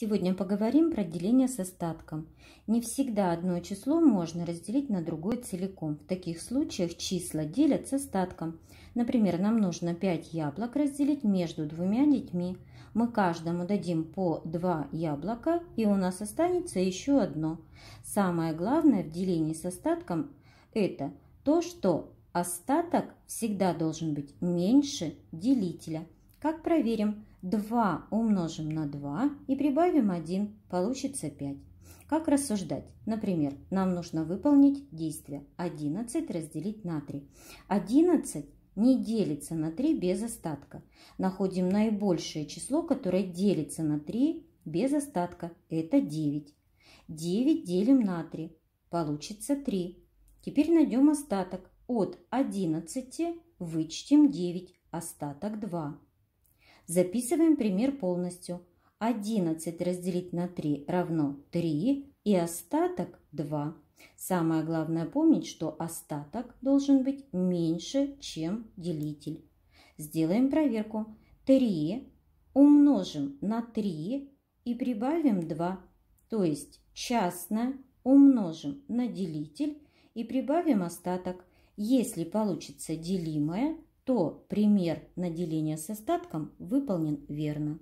Сегодня поговорим про деление с остатком. Не всегда одно число можно разделить на другое целиком. В таких случаях числа делят с остатком. Например, нам нужно 5 яблок разделить между двумя детьми. Мы каждому дадим по 2 яблока, и у нас останется еще одно. Самое главное в делении с остатком – это то, что остаток всегда должен быть меньше делителя – как проверим? 2 умножим на 2 и прибавим 1, получится 5. Как рассуждать? Например, нам нужно выполнить действие 11 разделить на 3. 11 не делится на 3 без остатка. Находим наибольшее число, которое делится на 3 без остатка. Это 9. 9 делим на 3. Получится 3. Теперь найдем остаток. От 11 вычтем 9, остаток 2. Записываем пример полностью. 11 разделить на 3 равно 3 и остаток 2. Самое главное помнить, что остаток должен быть меньше, чем делитель. Сделаем проверку. 3 умножим на 3 и прибавим 2. То есть частное умножим на делитель и прибавим остаток. Если получится делимое, то пример на деление с остатком выполнен верно.